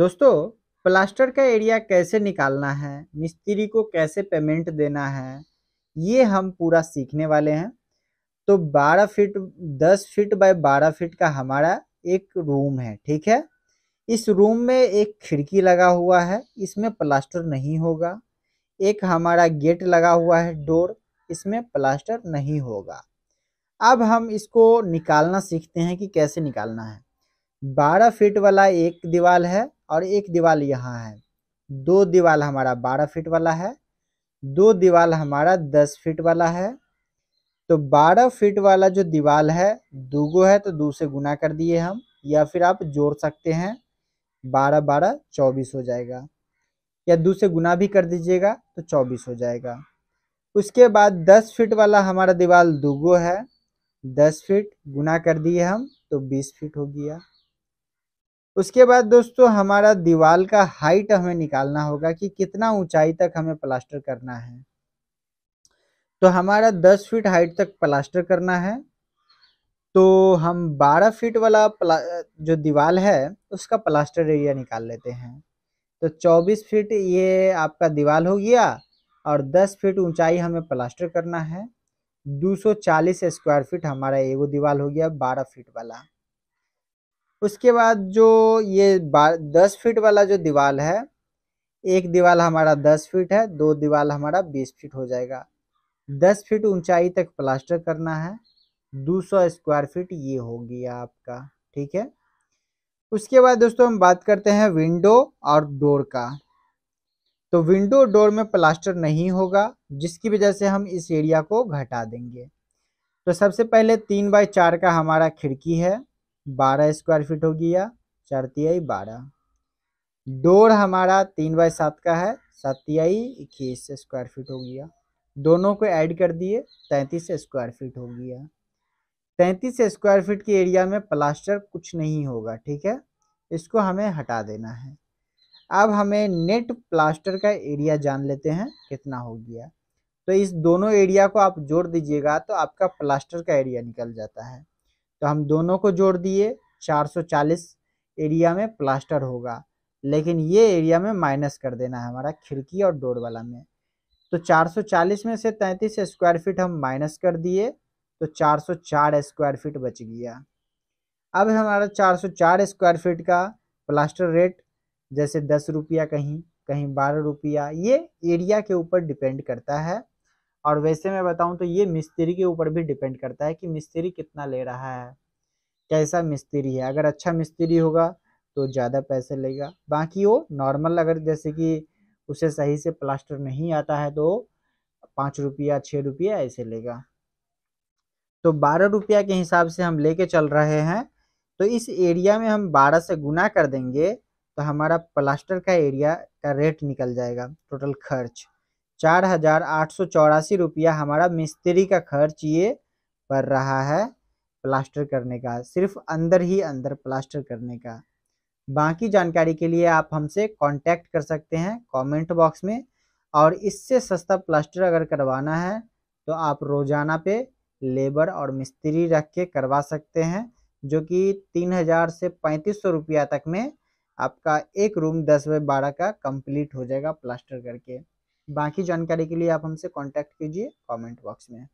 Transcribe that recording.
दोस्तों प्लास्टर का एरिया कैसे निकालना है मिस्त्री को कैसे पेमेंट देना है ये हम पूरा सीखने वाले हैं तो 12 फीट 10 फीट बाय 12 फीट का हमारा एक रूम है ठीक है इस रूम में एक खिड़की लगा हुआ है इसमें प्लास्टर नहीं होगा एक हमारा गेट लगा हुआ है डोर इसमें प्लास्टर नहीं होगा अब हम इसको निकालना सीखते हैं कि कैसे निकालना है बारह फीट वाला एक दीवार है और एक दीवाल यहाँ है दो दीवाल हमारा बारह फीट वाला है दो दीवाल हमारा दस फीट वाला है तो बारह फीट वाला जो दीवाल है दोगो है तो दो से गुना कर दिए हम या फिर आप जोड़ सकते हैं बारह बारह चौबीस हो जाएगा या दो से गुना भी कर दीजिएगा तो चौबीस हो जाएगा उसके बाद दस फीट वाला हमारा दीवाल दोगो है दस फीट गुना कर दिए हम तो बीस फीट हो गया उसके बाद दोस्तों हमारा दीवार का हाइट हमें निकालना होगा कि कितना ऊंचाई तक हमें प्लास्टर करना है तो हमारा 10 फीट हाइट तक प्लास्टर करना है तो हम 12 फीट वाला जो दीवार है उसका प्लास्टर एरिया निकाल लेते हैं तो 24 फीट ये आपका दीवार हो गया और 10 फीट ऊंचाई हमें प्लास्टर करना है 240 स्क्वायर फीट हमारा एगो दीवार हो गया 12 फीट वाला उसके बाद जो ये दस फीट वाला जो दीवाल है एक दीवाल हमारा दस फीट है दो दीवार हमारा बीस फीट हो जाएगा दस फीट ऊंचाई तक प्लास्टर करना है दो सौ स्क्वायर फीट ये हो गया आपका ठीक है उसके बाद दोस्तों हम बात करते हैं विंडो और डोर का तो विंडो डोर में प्लास्टर नहीं होगा जिसकी वजह से हम इस एरिया को घटा देंगे तो सबसे पहले तीन बाय चार का हमारा खिड़की है बारह स्क्वायर फीट हो गया चार तिहाई बारह डोर हमारा तीन बाई सात का है सात तिहाई इक्कीस स्क्वायर फीट हो गया दोनों को ऐड कर दिए तैंतीस स्क्वायर फीट हो गया तैंतीस स्क्वायर फीट के एरिया में प्लास्टर कुछ नहीं होगा ठीक है इसको हमें हटा देना है अब हमें नेट प्लास्टर का एरिया जान लेते हैं कितना हो गया तो इस दोनों एरिया को आप जोड़ दीजिएगा तो आपका प्लास्टर का एरिया निकल जाता है तो हम दोनों को जोड़ दिए 440 एरिया में प्लास्टर होगा लेकिन ये एरिया में माइनस कर देना है हमारा खिड़की और डोर वाला में तो 440 में से 33 स्क्वायर फीट हम माइनस कर दिए तो 404 स्क्वायर फीट बच गया अब हमारा 404 स्क्वायर फीट का प्लास्टर रेट जैसे दस रुपया कहीं कहीं बारह रुपया ये एरिया के ऊपर डिपेंड करता है और वैसे मैं बताऊं तो ये मिस्त्री के ऊपर भी डिपेंड करता है कि मिस्त्री कितना ले रहा है कैसा मिस्त्री है अगर अच्छा मिस्त्री होगा तो ज़्यादा पैसे लेगा बाकी वो नॉर्मल अगर जैसे कि उसे सही से प्लास्टर नहीं आता है तो पाँच रुपया छः रुपया ऐसे लेगा तो बारह रुपया के हिसाब से हम लेके चल रहे हैं तो इस एरिया में हम बारह से गुना कर देंगे तो हमारा प्लास्टर का एरिया का रेट निकल जाएगा टोटल खर्च चार हजार आठ सौ चौरासी रुपया हमारा मिस्त्री का खर्च ये पड़ रहा है प्लास्टर करने का सिर्फ अंदर ही अंदर प्लास्टर करने का बाकी जानकारी के लिए आप हमसे कांटेक्ट कर सकते हैं कमेंट बॉक्स में और इससे सस्ता प्लास्टर अगर करवाना है तो आप रोज़ाना पे लेबर और मिस्त्री रख के करवा सकते हैं जो कि तीन हज़ार से पैंतीस सौ रुपया तक में आपका एक रूम दस बाय बारह का कंप्लीट हो जाएगा प्लास्टर करके बाकी जानकारी के लिए आप हमसे कॉन्टैक्ट कीजिए कॉमेंट बॉक्स में